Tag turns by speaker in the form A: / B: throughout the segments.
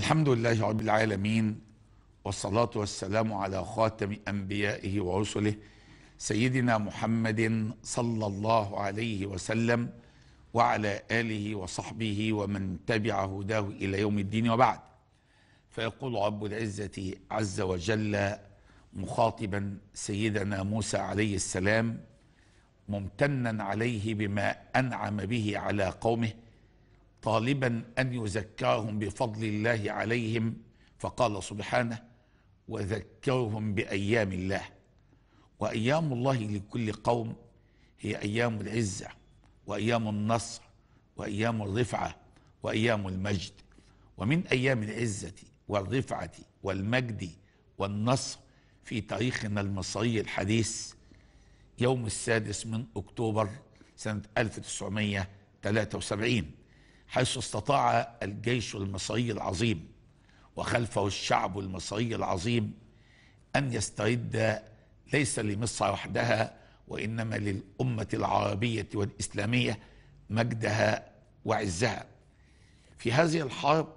A: الحمد لله رب العالمين والصلاة والسلام على خاتم أنبيائه ورسله سيدنا محمد صلى الله عليه وسلم وعلى آله وصحبه ومن تبع هداه إلى يوم الدين وبعد فيقول رب العزة عز وجل مخاطبا سيدنا موسى عليه السلام ممتنا عليه بما أنعم به على قومه طالبا أن يزكاهم بفضل الله عليهم فقال سبحانه وذكرهم بأيام الله وأيام الله لكل قوم هي أيام العزة وأيام النصر وأيام الرفعة وأيام المجد ومن أيام العزة والرفعة والمجد والنصر في تاريخنا المصري الحديث يوم السادس من أكتوبر سنة 1973 حيث استطاع الجيش المصري العظيم وخلفه الشعب المصري العظيم أن يستعد ليس لمصر وحدها وإنما للأمة العربية والإسلامية مجدها وعزها في هذه الحرب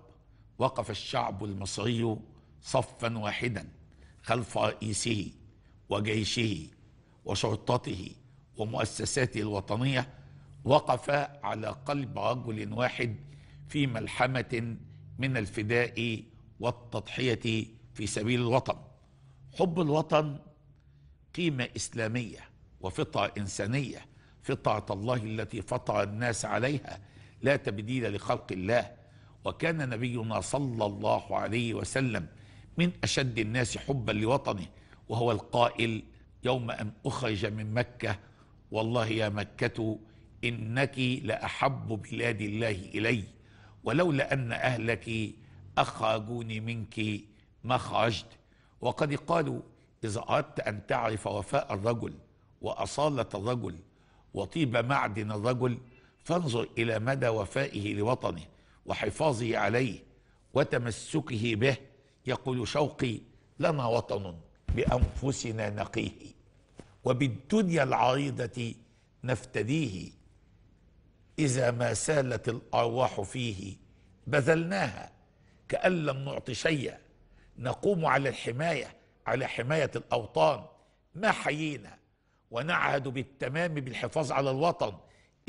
A: وقف الشعب المصري صفا واحدا خلف رئيسه وجيشه وشرطته ومؤسساته الوطنيه وقف على قلب رجل واحد في ملحمة من الفداء والتضحية في سبيل الوطن حب الوطن قيمة إسلامية وفطرة إنسانية فطرة الله التي فطر الناس عليها لا تبديل لخلق الله وكان نبينا صلى الله عليه وسلم من أشد الناس حبا لوطنه وهو القائل يوم أن أخرج من مكة والله يا مكة إنك لأحب بلاد الله إلي ولولا أن أهلك أخرجوني منك ما خرجت وقد قالوا إذا أردت أن تعرف وفاء الرجل وأصالة الرجل وطيب معدن الرجل فانظر إلى مدى وفائه لوطنه وحفاظه عليه وتمسكه به يقول شوقي لنا وطن بأنفسنا نقيه وبالدنيا العريضة نفتديه إذا ما سالت الأرواح فيه بذلناها كأن لم نعط شيئا نقوم على الحماية على حماية الأوطان ما حيينا ونعهد بالتمام بالحفاظ على الوطن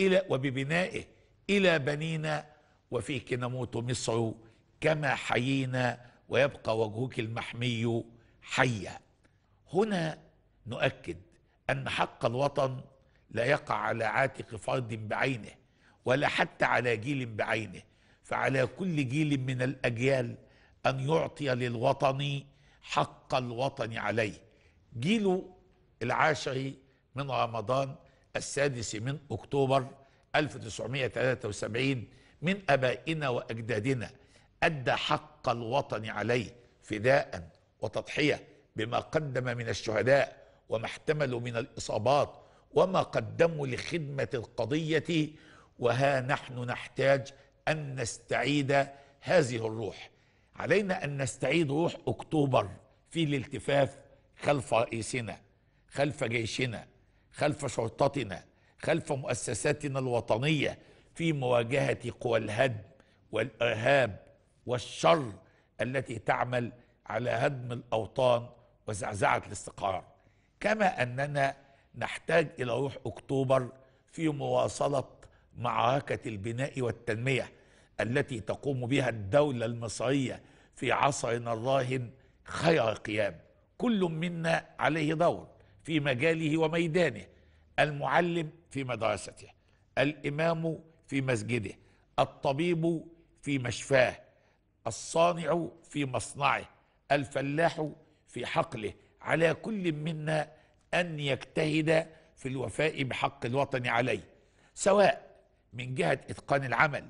A: إلى وببنائه إلى بنينا وفيك نموت مصر كما حيينا ويبقى وجهك المحمي حيا هنا نؤكد أن حق الوطن لا يقع على عاتق فرد بعينه ولا حتى على جيل بعينه فعلى كل جيل من الأجيال أن يعطي للوطن حق الوطن عليه جيل العاشر من رمضان السادس من أكتوبر 1973 من أبائنا وأجدادنا أدى حق الوطن عليه فداء وتضحية بما قدم من الشهداء وما احتملوا من الإصابات وما قدموا لخدمة القضية وها نحن نحتاج أن نستعيد هذه الروح علينا أن نستعيد روح أكتوبر في الالتفاف خلف رئيسنا خلف جيشنا خلف شرطتنا خلف مؤسساتنا الوطنية في مواجهة قوى الهدم والإرهاب والشر التي تعمل على هدم الأوطان وزعزعة الاستقرار كما أننا نحتاج إلى روح أكتوبر في مواصلة معركة البناء والتنمية التي تقوم بها الدولة المصرية في عصرنا الراهن خير قيام كل منا عليه دور في مجاله وميدانه المعلم في مدرسته الإمام في مسجده الطبيب في مشفاه الصانع في مصنعه الفلاح في حقله على كل منا أن يجتهد في الوفاء بحق الوطن عليه سواء من جهة إتقان العمل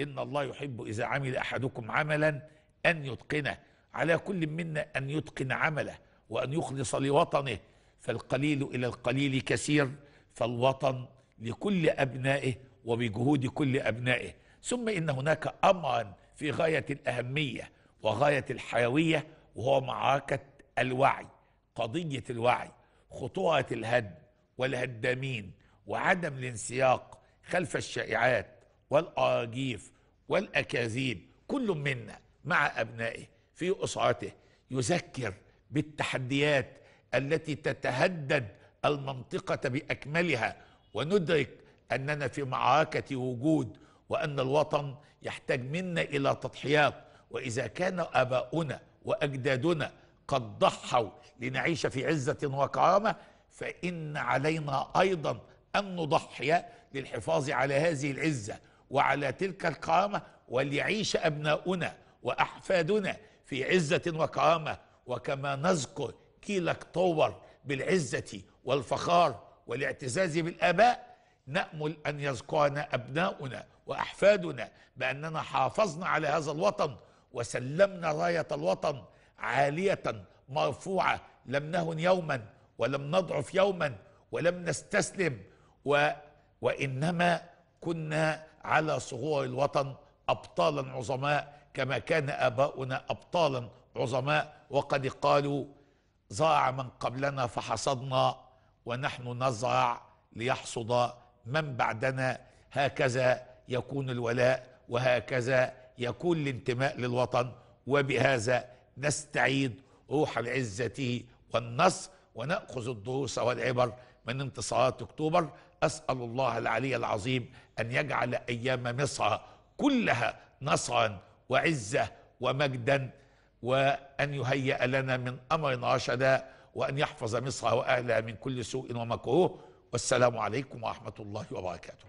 A: إن الله يحب إذا عمل أحدكم عملا أن يتقنه على كل منا أن يتقن عمله وأن يخلص لوطنه فالقليل إلى القليل كثير فالوطن لكل أبنائه وبجهود كل أبنائه ثم إن هناك أمرا في غاية الأهمية وغاية الحيوية وهو معركة الوعي قضية الوعي خطورة الهدم والهدامين وعدم الانسياق خلف الشائعات والأراجيف والأكاذيب كل منا مع أبنائه في أسرته يذكر بالتحديات التي تتهدد المنطقة بأكملها وندرك أننا في معركة وجود وأن الوطن يحتاج منا إلى تضحيات وإذا كان أباؤنا وأجدادنا قد ضحوا لنعيش في عزة وكرامة فإن علينا أيضا أن نضحي للحفاظ على هذه العزة وعلى تلك القامة وليعيش أبناؤنا وأحفادنا في عزة وقامة وكما نذكر كيل اكتوبر بالعزة والفخار والاعتزاز بالآباء نأمل أن يذكرنا أبناؤنا وأحفادنا بأننا حافظنا على هذا الوطن وسلمنا راية الوطن عالية مرفوعة لم نهن يوما ولم نضعف يوما ولم نستسلم و وانما كنا على صغور الوطن ابطالا عظماء كما كان اباؤنا ابطالا عظماء وقد قالوا ضاع من قبلنا فحصدنا ونحن نزرع ليحصد من بعدنا هكذا يكون الولاء وهكذا يكون الانتماء للوطن وبهذا نستعيد روح العزه والنصر وناخذ الدروس والعبر من انتصارات اكتوبر اسال الله العلي العظيم ان يجعل ايام مصر كلها نصرا وعزه ومجدا وان يهيئ لنا من امر رشدا وان يحفظ مصر واهلها من كل سوء ومكروه والسلام عليكم ورحمه الله وبركاته.